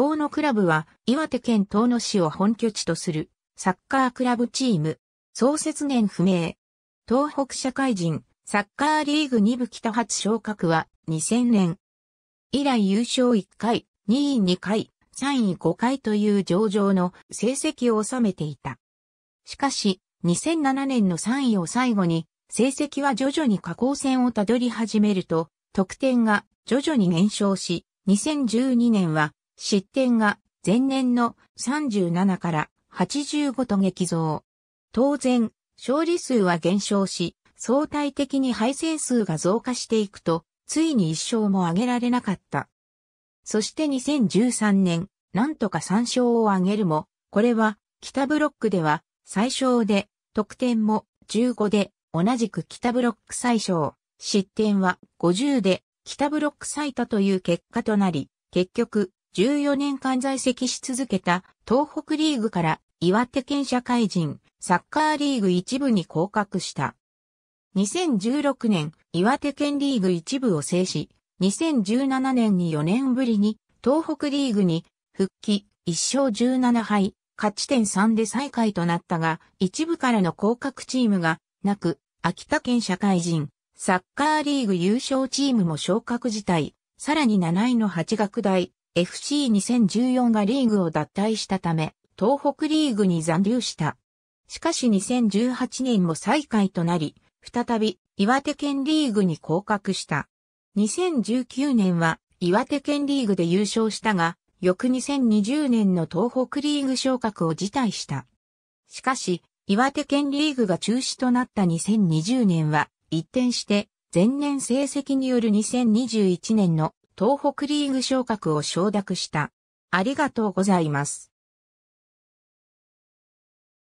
遠野クラブは岩手県遠野市を本拠地とするサッカークラブチーム。創設年不明。東北社会人サッカーリーグ2部北初昇格は2000年。以来優勝1回、2位2回、3位5回という上々の成績を収めていた。しかし、2007年の3位を最後に、成績は徐々に下降線をたどり始めると、得点が徐々に減少し、2012年は失点が前年の37から85と激増。当然、勝利数は減少し、相対的に敗戦数が増加していくと、ついに一勝も挙げられなかった。そして2013年、なんとか3勝を挙げるも、これは北ブロックでは最小で、得点も15で、同じく北ブロック最小、失点は50で、北ブロック最多という結果となり、結局、14年間在籍し続けた東北リーグから岩手県社会人サッカーリーグ一部に降格した。2016年、岩手県リーグ一部を制し、2017年に4年ぶりに東北リーグに復帰1勝17敗、勝ち点3で最下位となったが、一部からの降格チームがなく、秋田県社会人サッカーリーグ優勝チームも昇格自体、さらに7位の八学大、FC2014 がリーグを脱退したため、東北リーグに残留した。しかし2018年も再開となり、再び岩手県リーグに降格した。2019年は岩手県リーグで優勝したが、翌2020年の東北リーグ昇格を辞退した。しかし、岩手県リーグが中止となった2020年は、一転して、前年成績による2021年の東北リーグ昇格を承諾した。ありがとうございます。